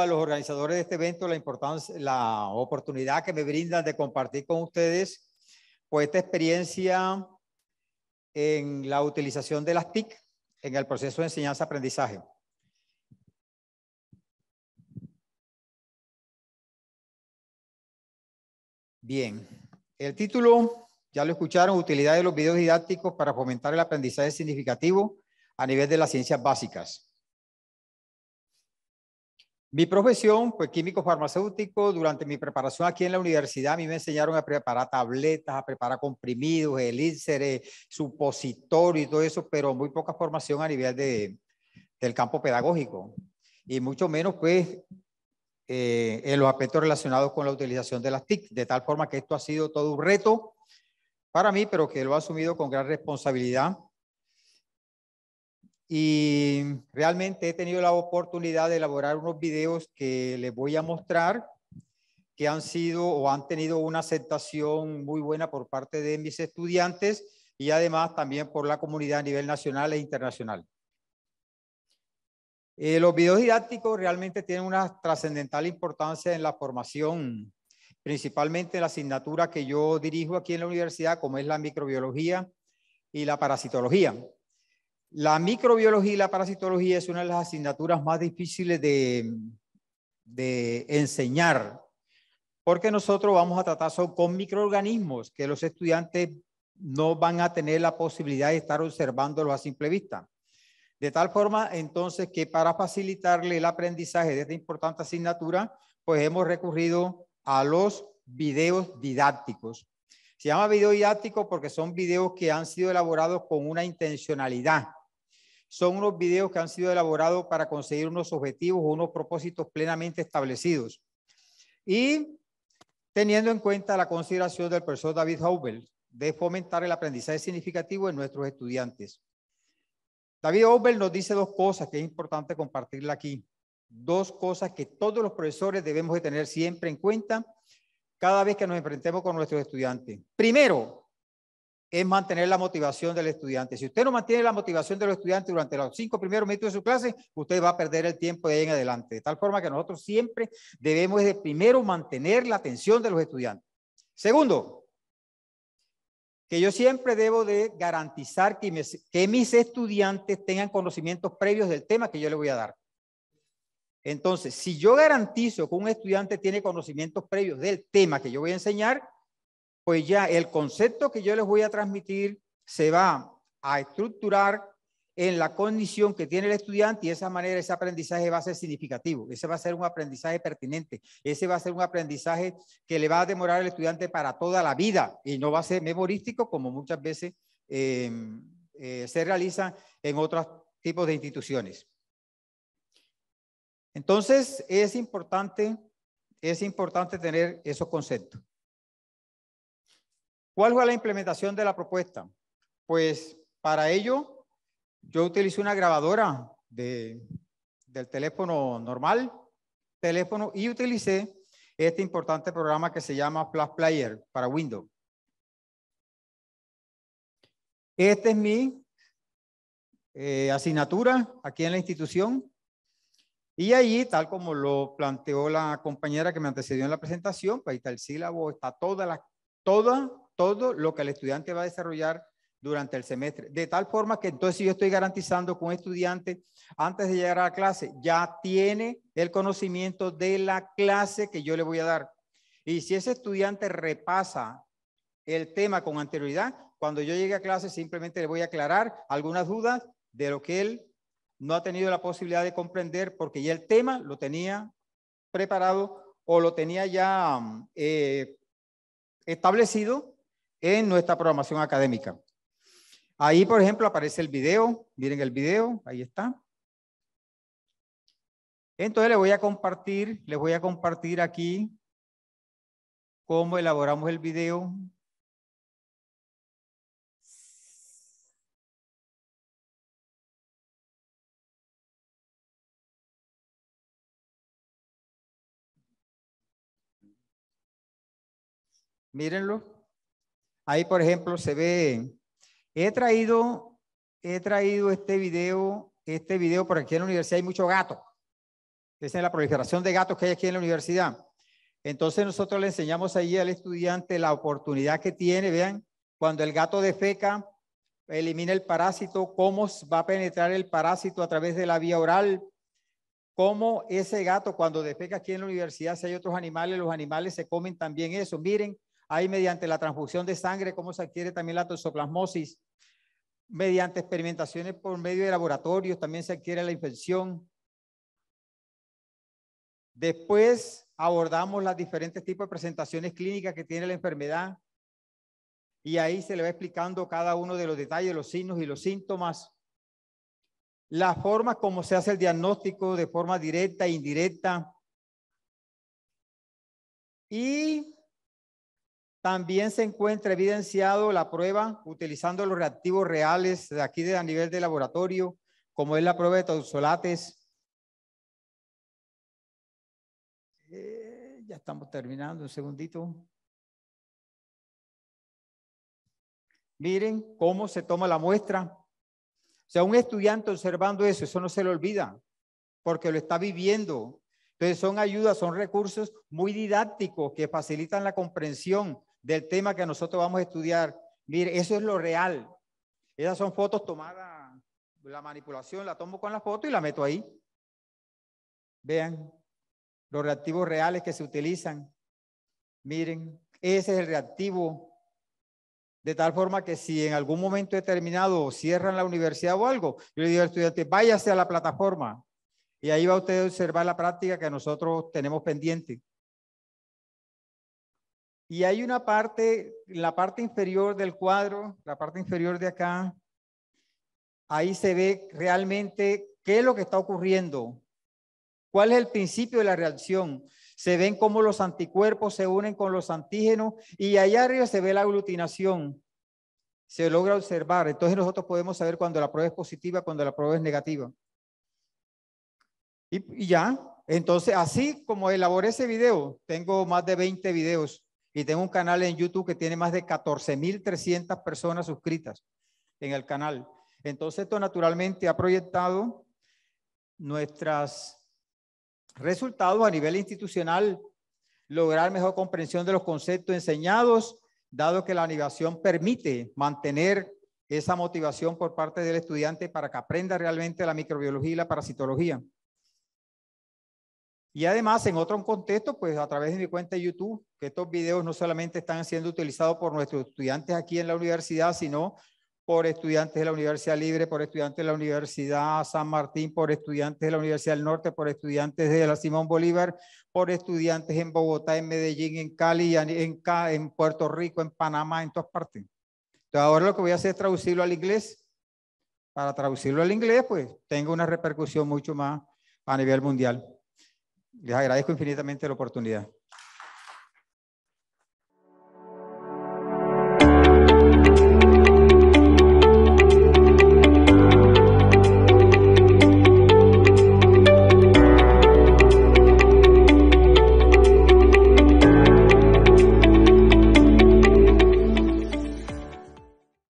a los organizadores de este evento la, importancia, la oportunidad que me brindan de compartir con ustedes pues, esta experiencia en la utilización de las TIC en el proceso de enseñanza-aprendizaje. Bien, el título, ya lo escucharon, utilidad de los videos didácticos para fomentar el aprendizaje significativo a nivel de las ciencias básicas. Mi profesión pues químico farmacéutico. Durante mi preparación aquí en la universidad, a mí me enseñaron a preparar tabletas, a preparar comprimidos, elíceres, supositorio y todo eso, pero muy poca formación a nivel de, del campo pedagógico. Y mucho menos, pues, eh, en los aspectos relacionados con la utilización de las TIC. De tal forma que esto ha sido todo un reto para mí, pero que lo he asumido con gran responsabilidad y realmente he tenido la oportunidad de elaborar unos videos que les voy a mostrar que han sido o han tenido una aceptación muy buena por parte de mis estudiantes y además también por la comunidad a nivel nacional e internacional. Eh, los videos didácticos realmente tienen una trascendental importancia en la formación, principalmente en la asignatura que yo dirijo aquí en la universidad, como es la microbiología y la parasitología. La microbiología y la parasitología es una de las asignaturas más difíciles de, enseñar, porque nosotros vamos a tratar con microorganismos que los estudiantes no van a tener la posibilidad de estar observándolos a simple vista. De tal forma, entonces, que para facilitarle el aprendizaje de esta importante asignatura, pues hemos recurrido a los videos didácticos. Se llama video didáctico porque son videos que han sido elaborados con una intencionalidad son unos videos que han sido elaborados para conseguir unos objetivos o unos propósitos plenamente establecidos. Y teniendo en cuenta la consideración del profesor David Howell de fomentar el aprendizaje significativo en nuestros estudiantes. David Howell nos dice dos cosas que es importante compartirla aquí. Dos cosas que todos los profesores debemos de tener siempre en cuenta cada vez que nos enfrentemos con nuestros estudiantes. Primero, es mantener la motivación del estudiante. Si usted no mantiene la motivación de los estudiantes durante los cinco primeros minutos de su clase, usted va a perder el tiempo de ahí en adelante. De tal forma que nosotros siempre debemos de primero mantener la atención de los estudiantes. Segundo, que yo siempre debo de garantizar que, que mis estudiantes tengan conocimientos previos del tema que yo le voy a dar. Entonces, si yo garantizo que un estudiante tiene conocimientos previos del tema que yo voy a enseñar, pues ya el concepto que yo les voy a transmitir se va a estructurar en la condición que tiene el estudiante y de esa manera ese aprendizaje va a ser significativo, ese va a ser un aprendizaje pertinente, ese va a ser un aprendizaje que le va a demorar al estudiante para toda la vida y no va a ser memorístico como muchas veces em, eh, se realiza en otros tipos de instituciones. Entonces es importante, es importante tener esos conceptos. ¿Cuál fue la implementación de la propuesta? Pues para ello yo utilicé una grabadora de, del teléfono normal, teléfono, y utilicé este importante programa que se llama Flash Player para Windows. Esta es mi eh, asignatura aquí en la institución. Y allí, tal como lo planteó la compañera que me antecedió en la presentación, pues ahí está el sílabo, está toda la, toda todo lo que el estudiante va a desarrollar durante el semestre. De tal forma que entonces yo estoy garantizando que un estudiante antes de llegar a la clase ya tiene el conocimiento de la clase que yo le voy a dar. Y si ese estudiante repasa el tema con anterioridad, cuando yo llegue a clase simplemente le voy a aclarar algunas dudas de lo que él no ha tenido la posibilidad de comprender porque ya el tema lo tenía preparado o lo tenía ya eh, establecido en nuestra programación académica. Ahí, por ejemplo, aparece el video. Miren el video, ahí está. Entonces les voy a compartir, les voy a compartir aquí cómo elaboramos el video. Mírenlo. Ahí, por ejemplo, se ve, he traído, he traído este video, este video porque aquí en la universidad hay mucho gato. Esa es la proliferación de gatos que hay aquí en la universidad. Entonces nosotros le enseñamos allí al estudiante la oportunidad que tiene, vean, cuando el gato defeca, elimina el parásito, cómo va a penetrar el parásito a través de la vía oral, cómo ese gato cuando defeca aquí en la universidad, si hay otros animales, los animales se comen también eso. Miren Ahí mediante la transfusión de sangre, cómo se adquiere también la toxoplasmosis. Mediante experimentaciones por medio de laboratorios también se adquiere la infección. Después abordamos las diferentes tipos de presentaciones clínicas que tiene la enfermedad. Y ahí se le va explicando cada uno de los detalles, los signos y los síntomas. Las formas como se hace el diagnóstico de forma directa e indirecta. Y también se encuentra evidenciado la prueba utilizando los reactivos reales de aquí de, a nivel de laboratorio, como es la prueba de toxolates. Eh, ya estamos terminando, un segundito. Miren cómo se toma la muestra. O sea, un estudiante observando eso, eso no se le olvida, porque lo está viviendo. Entonces son ayudas, son recursos muy didácticos que facilitan la comprensión del tema que nosotros vamos a estudiar. Mire, eso es lo real. Esas son fotos tomadas, la manipulación, la tomo con la foto y la meto ahí. Vean los reactivos reales que se utilizan. Miren, ese es el reactivo. De tal forma que si en algún momento determinado cierran la universidad o algo, yo le digo al estudiante, váyase a la plataforma y ahí va usted a observar la práctica que nosotros tenemos pendiente. Y hay una parte, la parte inferior del cuadro, la parte inferior de acá, ahí se ve realmente qué es lo que está ocurriendo, cuál es el principio de la reacción. Se ven cómo los anticuerpos se unen con los antígenos y allá arriba se ve la aglutinación. Se logra observar. Entonces nosotros podemos saber cuando la prueba es positiva, cuando la prueba es negativa. Y, y ya, entonces así como elaboré ese video, tengo más de 20 videos y tengo un canal en YouTube que tiene más de 14.300 personas suscritas en el canal. Entonces esto naturalmente ha proyectado nuestros resultados a nivel institucional, lograr mejor comprensión de los conceptos enseñados, dado que la animación permite mantener esa motivación por parte del estudiante para que aprenda realmente la microbiología y la parasitología. Y además, en otro contexto, pues a través de mi cuenta de YouTube, que estos videos no solamente están siendo utilizados por nuestros estudiantes aquí en la universidad, sino por estudiantes de la Universidad Libre, por estudiantes de la Universidad San Martín, por estudiantes de la Universidad del Norte, por estudiantes de la Simón Bolívar, por estudiantes en Bogotá, en Medellín, en Cali, en, en Puerto Rico, en Panamá, en todas partes. Entonces ahora lo que voy a hacer es traducirlo al inglés. Para traducirlo al inglés, pues tengo una repercusión mucho más a nivel mundial. Les agradezco infinitamente la oportunidad.